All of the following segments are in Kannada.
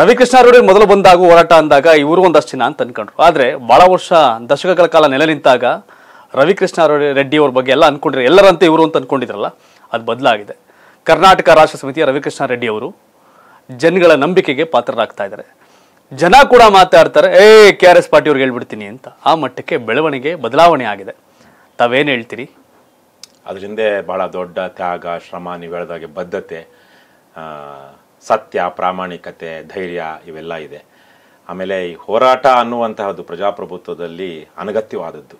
ರವಿಕೃಷ್ಣ ಅವರು ಮೊದಲು ಬಂದಾಗ ಹೋರಾಟ ಅಂದಾಗ ಇವರು ಒಂದಷ್ಟು ಜನ ಅಂತ ಅನ್ಕೊಂಡ್ರು ಆದ್ರೆ ಬಹಳ ವರ್ಷ ದಶಕಗಳ ಕಾಲ ನೆಲೆ ನಿಂತಾಗ ರವಿಕೃಷ್ಣ ರೆಡ್ಡಿ ಅವ್ರ ಬಗ್ಗೆ ಎಲ್ಲ ಅನ್ಕೊಂಡ್ರೆ ಎಲ್ಲರಂತೆ ಇವರು ಅಂತ ಅನ್ಕೊಂಡಿದ್ರಲ್ಲ ಅದು ಬದಲಾಗಿದೆ ಕರ್ನಾಟಕ ರಾಷ್ಟ್ರ ಸಮಿತಿಯ ರವಿಕೃಷ್ಣ ರೆಡ್ಡಿ ಅವರು ಜನಗಳ ನಂಬಿಕೆಗೆ ಪಾತ್ರರಾಗ್ತಾ ಇದ್ದಾರೆ ಜನ ಕೂಡ ಮಾತಾಡ್ತಾರೆ A K R S party ಹೇಳ್ಬಿಡ್ತೀನಿ ಅಂತ ಆ ಮಟ್ಟಕ್ಕೆ ಬೆಳವಣಿಗೆ ಬದಲಾವಣೆ ಆಗಿದೆ ತಾವೇನು ಹೇಳ್ತೀರಿ ಅದರಿಂದ ಭಾಳ ದೊಡ್ಡ ತ್ಯಾಗ ಶ್ರಮ ನೀವು ಹೇಳ್ದಾಗೆ ಬದ್ಧತೆ ಸತ್ಯ ಪ್ರಾಮಾಣಿಕತೆ ಧೈರ್ಯ ಇವೆಲ್ಲ ಇದೆ ಆಮೇಲೆ ಈ ಹೋರಾಟ ಅನ್ನುವಂತಹದ್ದು ಪ್ರಜಾಪ್ರಭುತ್ವದಲ್ಲಿ ಅನಗತ್ಯವಾದದ್ದು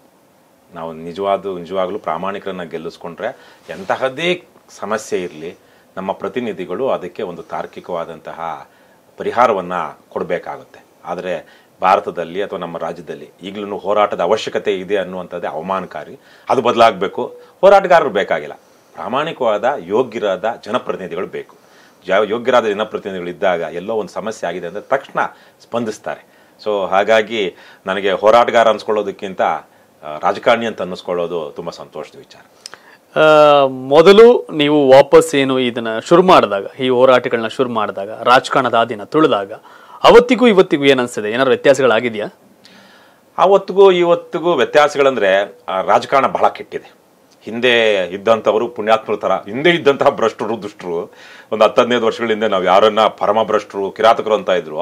ನಾವು ನಿಜವಾದ ನಿಜವಾಗಲೂ ಪ್ರಾಮಾಣಿಕರನ್ನು ಗೆಲ್ಲಿಸ್ಕೊಂಡ್ರೆ ಎಂತಹದ್ದೇ ಸಮಸ್ಯೆ ಇರಲಿ ನಮ್ಮ ಪ್ರತಿನಿಧಿಗಳು ಅದಕ್ಕೆ ಒಂದು ತಾರ್ಕಿಕವಾದಂತಹ ಪರಿಹಾರವನ್ನು ಕೊಡಬೇಕಾಗುತ್ತೆ ಆದರೆ ಭಾರತದಲ್ಲಿ ಅಥವಾ ನಮ್ಮ ರಾಜ್ಯದಲ್ಲಿ ಈಗಲೂ ಹೋರಾಟದ ಅವಶ್ಯಕತೆ ಇದೆ ಅನ್ನುವಂಥದ್ದೇ ಅವಮಾನಕಾರಿ ಅದು ಬದಲಾಗಬೇಕು ಹೋರಾಟಗಾರರು ಬೇಕಾಗಿಲ್ಲ ಪ್ರಾಮಾಣಿಕವಾದ ಯೋಗ್ಯರಾದ ಜನಪ್ರತಿನಿಧಿಗಳು ಬೇಕು ಯೋಗ್ಯರಾದ ಜನಪ್ರತಿನಿಧಿಗಳು ಇದ್ದಾಗ ಎಲ್ಲೋ ಒಂದು ಸಮಸ್ಯೆ ಆಗಿದೆ ಅಂದರೆ ತಕ್ಷಣ ಸ್ಪಂದಿಸ್ತಾರೆ ಸೊ ಹಾಗಾಗಿ ನನಗೆ ಹೋರಾಟಗಾರ ಅನ್ಸ್ಕೊಳ್ಳೋದಕ್ಕಿಂತ ರಾಜಕಾರಣಿ ಅಂತ ಅನ್ನಿಸ್ಕೊಳ್ಳೋದು ತುಂಬ ಸಂತೋಷದ ವಿಚಾರ ಮೊದಲು ನೀವು ವಾಪಸ್ ಏನು ಇದನ್ನು ಶುರು ಮಾಡಿದಾಗ ಈ ಹೋರಾಟಗಳನ್ನ ಶುರು ಮಾಡಿದಾಗ ರಾಜಕಾರಣದ ಆದಿನ ತುಳಿದಾಗ ಅವತ್ತಿಗೂ ಇವತ್ತಿಗೂ ಏನು ಅನಿಸ್ತದೆ ಏನಾದ್ರು ವ್ಯತ್ಯಾಸಗಳಾಗಿದೆಯಾ ಅವತ್ತಿಗೂ ಇವತ್ತಿಗೂ ವ್ಯತ್ಯಾಸಗಳಂದರೆ ರಾಜಕಾರಣ ಬಹಳ ಕೆಟ್ಟಿದೆ ಹಿಂದೆ ಇದ್ದಂಥವರು ಪುಣ್ಯಾತ್ಮರ ಥರ ಹಿಂದೆ ಇದ್ದಂತಹ ಭ್ರಷ್ಟರು ದುಷ್ಟರು ಒಂದು ಹದಿನೈದು ವರ್ಷಗಳ ಹಿಂದೆ ನಾವು ಯಾರನ್ನ ಪರಮ ಭ್ರಷ್ಟರು ಕಿರಾತಕರು ಅಂತ ಇದ್ರು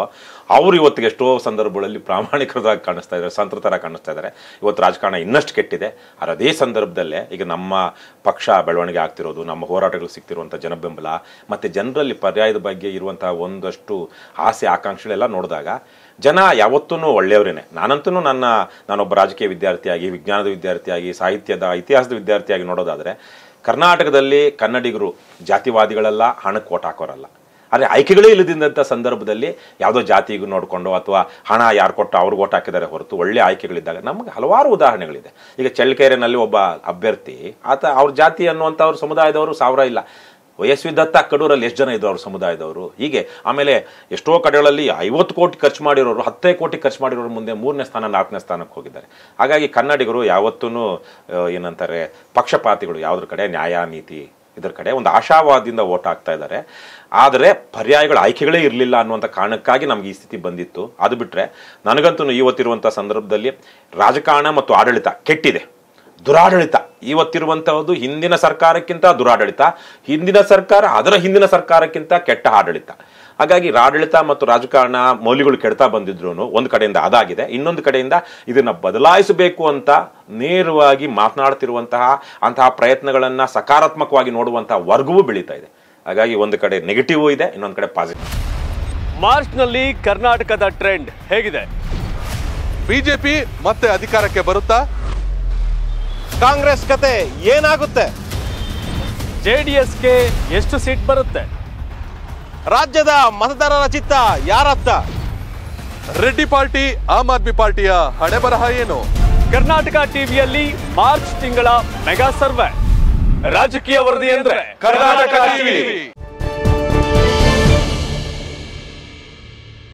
ಅವರು ಇವತ್ತಿಗೆ ಎಷ್ಟೋ ಸಂದರ್ಭಗಳಲ್ಲಿ ಪ್ರಾಮಾಣಿಕರಾಗಿ ಕಾಣಿಸ್ತಾ ಇದ್ದಾರೆ ಸಂತರ ಕಾಣಿಸ್ತಾ ಇದ್ದಾರೆ ಇವತ್ತು ರಾಜಕಾರಣ ಇನ್ನಷ್ಟು ಕೆಟ್ಟಿದೆ ಆದರೆ ಅದೇ ಸಂದರ್ಭದಲ್ಲೇ ಈಗ ನಮ್ಮ ಪಕ್ಷ ಬೆಳವಣಿಗೆ ಆಗ್ತಿರೋದು ನಮ್ಮ ಹೋರಾಟಗಳು ಸಿಗ್ತಿರುವಂಥ ಜನಬೆಂಬಲ ಮತ್ತು ಜನರಲ್ಲಿ ಪರ್ಯಾಯದ ಬಗ್ಗೆ ಇರುವಂಥ ಒಂದಷ್ಟು ಆಸೆ ಆಕಾಂಕ್ಷೆಗಳೆಲ್ಲ ನೋಡಿದಾಗ ಜನ ಯಾವತ್ತೂ ಒಳ್ಳೆಯವರೇನೆ ನಾನಂತೂ ನನ್ನ ನಾನೊಬ್ಬ ರಾಜಕೀಯ ವಿದ್ಯಾರ್ಥಿಯಾಗಿ ವಿಜ್ಞಾನದ ವಿದ್ಯಾರ್ಥಿಯಾಗಿ ಸಾಹಿತ್ಯದ ಇತಿಹಾಸದ ವಿದ್ಯಾರ್ಥಿಯಾಗಿ ನೋಡೋದಾದರೆ ಕರ್ನಾಟಕದಲ್ಲಿ ಕನ್ನಡಿಗರು ಜಾತಿವಾದಿಗಳೆಲ್ಲ ಹಣಕ್ಕೆ ಓಟ್ ಹಾಕೋರಲ್ಲ ಆದರೆ ಆಯ್ಕೆಗಳೇ ಇಲ್ಲದಿದ್ದಂಥ ಸಂದರ್ಭದಲ್ಲಿ ಯಾವುದೋ ಜಾತಿಗೂ ನೋಡಿಕೊಂಡು ಅಥವಾ ಹಣ ಯಾರು ಕೊಟ್ಟು ಅವ್ರಿಗೆ ಓಟ್ ಹಾಕಿದ್ದಾರೆ ಹೊರತು ಒಳ್ಳೆ ಆಯ್ಕೆಗಳಿದ್ದಾಗ ನಮಗೆ ಹಲವಾರು ಉದಾಹರಣೆಗಳಿದೆ ಈಗ ಚಳ್ಳಕೆರೆನಲ್ಲಿ ಒಬ್ಬ ಅಭ್ಯರ್ಥಿ ಆತ ಅವ್ರ ಜಾತಿ ಅನ್ನುವಂಥವ್ರ ಸಮುದಾಯದವರು ಸಾವಿರ ಇಲ್ಲ ವಯಸ್ವಿ ದತ್ತ ಕಡೂರಲ್ಲಿ ಎಷ್ಟು ಜನ ಇದ್ದವರು ಸಮುದಾಯದವರು ಹೀಗೆ ಆಮೇಲೆ ಎಷ್ಟೋ ಕಡೆಗಳಲ್ಲಿ ಐವತ್ತು ಕೋಟಿ ಖರ್ಚು ಮಾಡಿರೋರು ಹತ್ತೇ ಕೋಟಿ ಖರ್ಚು ಮಾಡಿರೋರು ಮುಂದೆ ಮೂರನೇ ಸ್ಥಾನ ನಾಲ್ಕನೇ ಸ್ಥಾನಕ್ಕೆ ಹೋಗಿದ್ದಾರೆ ಹಾಗಾಗಿ ಕನ್ನಡಿಗರು ಯಾವತ್ತೂ ಏನಂತಾರೆ ಪಕ್ಷಪಾತಿಗಳು ಯಾವುದ್ರ ಕಡೆ ನ್ಯಾಯ ನೀತಿ ಇದರ ಕಡೆ ಒಂದು ಆಶಾವಾದಿಂದ ಓಟ್ ಹಾಕ್ತಾ ಇದ್ದಾರೆ ಆದರೆ ಪರ್ಯಾಯಗಳ ಆಯ್ಕೆಗಳೇ ಇರಲಿಲ್ಲ ಅನ್ನುವಂಥ ಕಾರಣಕ್ಕಾಗಿ ನಮಗೆ ಈ ಸ್ಥಿತಿ ಬಂದಿತ್ತು ಅದು ಬಿಟ್ಟರೆ ನನಗಂತೂ ಇವತ್ತಿರುವಂಥ ಸಂದರ್ಭದಲ್ಲಿ ರಾಜಕಾರಣ ಮತ್ತು ಆಡಳಿತ ಕೆಟ್ಟಿದೆ ದುರಾಡಳಿತ ಇವತ್ತಿರುವಂಥದ್ದು ಹಿಂದಿನ ಸರ್ಕಾರಕ್ಕಿಂತ ದುರಾಡಳಿತ ಹಿಂದಿನ ಸರ್ಕಾರ ಅದರ ಹಿಂದಿನ ಸರ್ಕಾರಕ್ಕಿಂತ ಕೆಟ್ಟ ಆಡಳಿತ ಹಾಗಾಗಿ ಆಡಳಿತ ಮತ್ತು ರಾಜಕಾರಣ ಮೌಲ್ಯಗಳು ಕೆಡ್ತಾ ಬಂದಿದ್ರು ಒಂದು ಕಡೆಯಿಂದ ಅದಾಗಿದೆ ಇನ್ನೊಂದು ಕಡೆಯಿಂದ ಇದನ್ನು ಬದಲಾಯಿಸಬೇಕು ಅಂತ ನೇರವಾಗಿ ಮಾತನಾಡ್ತಿರುವಂತಹ ಅಂತಹ ಪ್ರಯತ್ನಗಳನ್ನು ಸಕಾರಾತ್ಮಕವಾಗಿ ನೋಡುವಂತಹ ವರ್ಗವೂ ಬೆಳೀತಾ ಇದೆ ಹಾಗಾಗಿ ಒಂದು ಕಡೆ ನೆಗೆಟಿವ್ ಇದೆ ಇನ್ನೊಂದು ಕಡೆ ಪಾಸಿಟಿವ್ ಮಾರ್ಚ್ನಲ್ಲಿ ಕರ್ನಾಟಕದ ಟ್ರೆಂಡ್ ಹೇಗಿದೆ ಬಿಜೆಪಿ ಮತ್ತೆ ಅಧಿಕಾರಕ್ಕೆ ಬರುತ್ತಾ ಕಾಂಗ್ರೆಸ್ ಕತೆ ಏನಾಗುತ್ತೆ ಜೆ ಡಿ ಎಸ್ಗೆ ಎಷ್ಟು ಸೀಟ್ ಬರುತ್ತೆ ರಾಜ್ಯದ ಮತದಾರರ ಚಿತ್ತ ಯಾರತ್ತ ರೆಡ್ಡಿ ಪಾರ್ಟಿ ಆಮ್ ಆದ್ಮಿ ಪಾರ್ಟಿಯ ಹಣೆ ಬರಹ ಏನು ಕರ್ನಾಟಕ ಟಿವಿಯಲ್ಲಿ ಮಾರ್ಚ್ ತಿಂಗಳ ಮೆಗಾ ಸರ್ವೆ ರಾಜಕೀಯ ವರದಿ ಅಂದ್ರೆ ಕರ್ನಾಟಕ ಟಿವಿ